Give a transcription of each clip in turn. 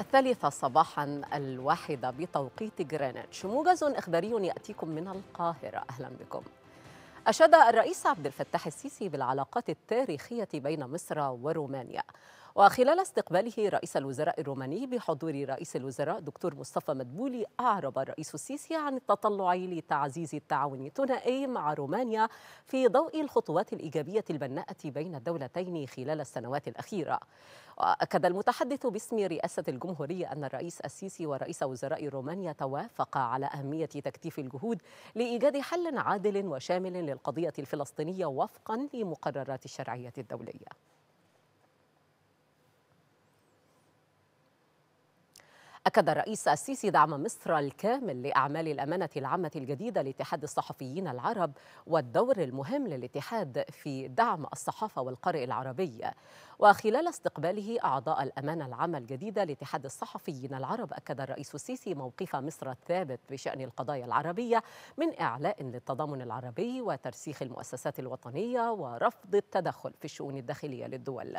الثالثة صباحا الواحدة بتوقيت جرينتش موجز إخباري يأتيكم من القاهرة أهلا بكم أشاد الرئيس عبد الفتاح السيسي بالعلاقات التاريخية بين مصر ورومانيا وخلال استقباله رئيس الوزراء الروماني بحضور رئيس الوزراء دكتور مصطفى مدبولي أعرب الرئيس السيسي عن التطلع لتعزيز التعاون الثنائي مع رومانيا في ضوء الخطوات الإيجابية البناءة بين الدولتين خلال السنوات الأخيرة وأكد المتحدث باسم رئاسة الجمهورية أن الرئيس السيسي ورئيس وزراء رومانيا توافقا على أهمية تكثيف الجهود لإيجاد حل عادل وشامل للقضية الفلسطينية وفقا لمقررات الشرعية الدولية أكد الرئيس السيسي دعم مصر الكامل لأعمال الأمانة العامة الجديدة لاتحاد الصحفيين العرب والدور المهم للاتحاد في دعم الصحافة والقارئ العربي وخلال استقباله أعضاء الأمانة العامة الجديدة لاتحاد الصحفيين العرب أكد الرئيس السيسي موقف مصر الثابت بشأن القضايا العربية من إعلاء للتضامن العربي وترسيخ المؤسسات الوطنية ورفض التدخل في الشؤون الداخلية للدول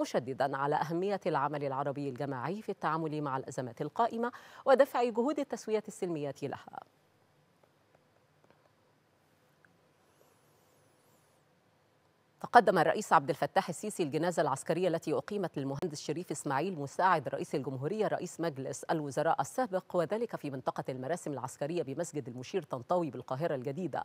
مشددا على أهمية العمل العربي الجماعي في التعامل مع الأزمات القائمة ودفع جهود التسوية السلمية لها قدم الرئيس عبد الفتاح السيسي الجنازة العسكرية التي أقيمت للمهندس شريف إسماعيل مساعد رئيس الجمهورية رئيس مجلس الوزراء السابق وذلك في منطقة المراسم العسكرية بمسجد المشير طنطاوي بالقاهرة الجديدة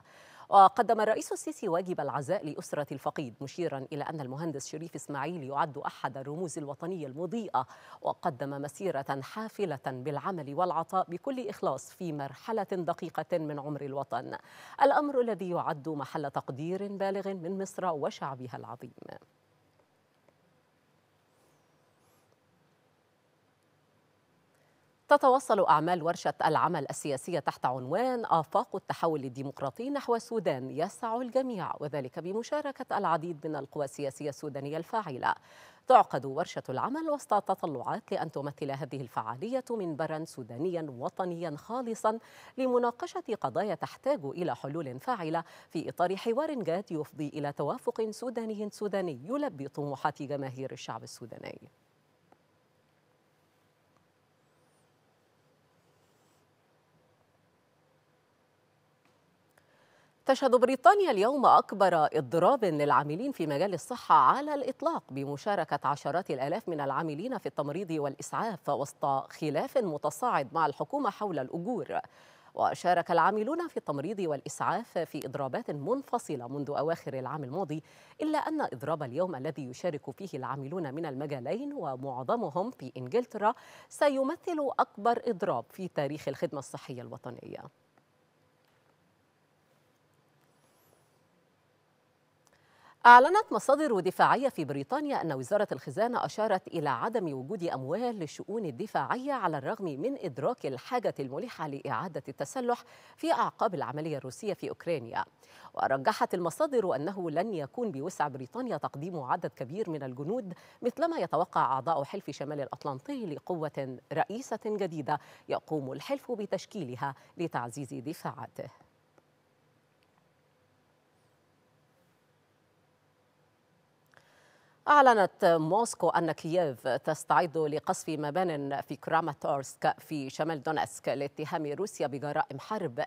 وقدم الرئيس السيسي واجب العزاء لأسرة الفقيد مشيرا إلى أن المهندس شريف إسماعيل يعد أحد الرموز الوطنية المضيئة وقدم مسيرة حافلة بالعمل والعطاء بكل إخلاص في مرحلة دقيقة من عمر الوطن الأمر الذي يعد محل تقدير بالغ من مصر وشعب شعبها العظيم تتوصل أعمال ورشة العمل السياسية تحت عنوان آفاق التحول الديمقراطي نحو السودان يسع الجميع وذلك بمشاركة العديد من القوى السياسية السودانية الفاعلة تعقد ورشة العمل وسط تطلعات لأن تمثل هذه الفعالية منبرا سودانيا وطنيا خالصا لمناقشة قضايا تحتاج إلى حلول فاعلة في إطار حوار جاد يفضي إلى توافق سوداني سوداني يلبي طموحات جماهير الشعب السوداني تشهد بريطانيا اليوم أكبر اضراب للعاملين في مجال الصحة على الإطلاق بمشاركة عشرات الآلاف من العاملين في التمريض والإسعاف وسط خلاف متصاعد مع الحكومة حول الأجور وشارك العاملون في التمريض والإسعاف في إضرابات منفصلة منذ أواخر العام الماضي إلا أن إضراب اليوم الذي يشارك فيه العاملون من المجالين ومعظمهم في إنجلترا سيمثل أكبر إضراب في تاريخ الخدمة الصحية الوطنية أعلنت مصادر دفاعية في بريطانيا أن وزارة الخزانة أشارت إلى عدم وجود أموال للشؤون الدفاعية على الرغم من إدراك الحاجة الملحة لإعادة التسلح في أعقاب العملية الروسية في أوكرانيا ورجحت المصادر أنه لن يكون بوسع بريطانيا تقديم عدد كبير من الجنود مثلما يتوقع أعضاء حلف شمال الأطلنطي لقوة رئيسة جديدة يقوم الحلف بتشكيلها لتعزيز دفاعاته أعلنت موسكو أن كييف تستعد لقصف مبان في كراماتورسك في شمال دونسك لاتهام روسيا بجرائم حرب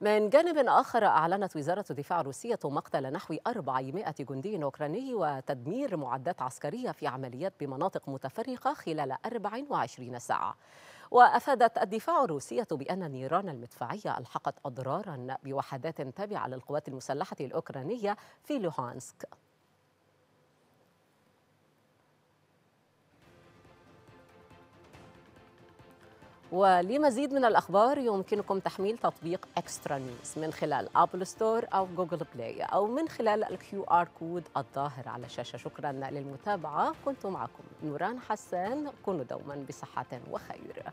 من جانب آخر أعلنت وزارة الدفاع الروسية مقتل نحو 400 جندي أوكراني وتدمير معدات عسكرية في عمليات بمناطق متفرقة خلال 24 ساعة وأفادت الدفاع الروسية بأن نيران المدفعية ألحقت أضرارا بوحدات تابعة للقوات المسلحة الأوكرانية في لوهانسك ولمزيد من الأخبار يمكنكم تحميل تطبيق إكسترا نيوز من خلال أبل ستور أو جوجل بلاي أو من خلال الكيو آر كود الظاهر على الشاشة شكرا للمتابعة كنت معكم نوران حسان كونوا دوما بصحة وخير